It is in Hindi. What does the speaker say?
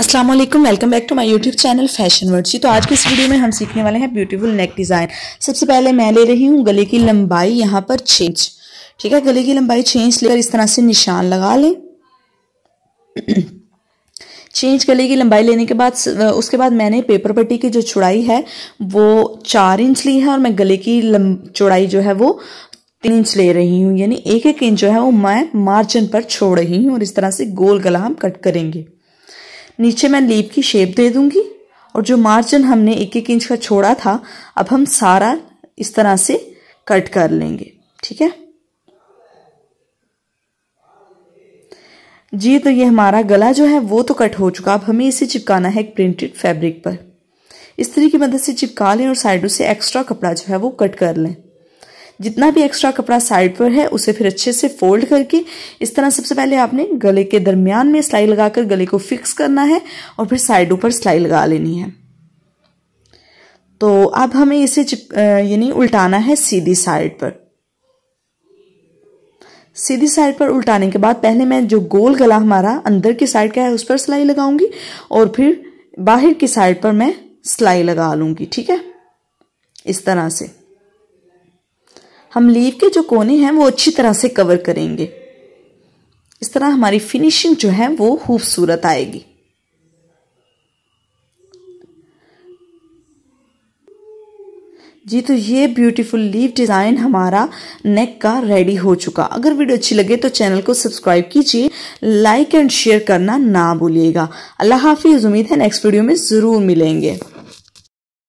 Aslam welcome back to my YouTube channel fashion जी तो आज के इस वीडियो में हम सीखने वाले हैं ब्यूटीफुल नेक डिज़ाइन सबसे पहले मैं ले रही हूँ गले की लंबाई यहाँ पर छः इंच ठीक है गले की लंबाई छः इंच लेकर इस तरह से निशान लगा लें छः इंच गले की लंबाई लेने के बाद उसके बाद मैंने पेपर पट्टी की जो चौड़ाई है वो चार इंच ली है और मैं गले की चौड़ाई जो है वो तीन इंच ले रही हूँ यानी एक एक इंच जो है वो मैं मार्जिन पर छोड़ रही हूँ और इस तरह से गोल गला हम कट करेंगे नीचे मैं लीप की शेप दे दूंगी और जो मार्जिन हमने एक एक इंच का छोड़ा था अब हम सारा इस तरह से कट कर लेंगे ठीक है जी तो ये हमारा गला जो है वो तो कट हो चुका अब हमें इसे चिपकाना है एक प्रिंटेड फैब्रिक पर तरीके की मदद से चिपका लें और साइडों से एक्स्ट्रा कपड़ा जो है वो कट कर लें जितना भी एक्स्ट्रा कपड़ा साइड पर है उसे फिर अच्छे से फोल्ड करके इस तरह सबसे पहले आपने गले के दरमियान में सिलाई लगाकर गले को फिक्स करना है और फिर साइडों पर सिलाई लगा लेनी है तो अब हमें इसे यानी उल्टाना है सीधी साइड पर सीधी साइड पर उल्टाने के बाद पहले मैं जो गोल गला हमारा अंदर की साइड का है उस पर सिलाई लगाऊंगी और फिर बाहर की साइड पर मैं सिलाई लगा लूंगी ठीक है इस तरह से हम लीव के जो कोने हैं वो अच्छी तरह से कवर करेंगे इस तरह हमारी फिनिशिंग जो है वो खूबसूरत आएगी जी तो ये ब्यूटीफुल लीव डिज़ाइन हमारा नेक का रेडी हो चुका अगर वीडियो अच्छी लगे तो चैनल को सब्सक्राइब कीजिए लाइक एंड शेयर करना ना भूलिएगा अल्लाह हाफिज़ उम्मीद है नेक्स्ट वीडियो में ज़रूर मिलेंगे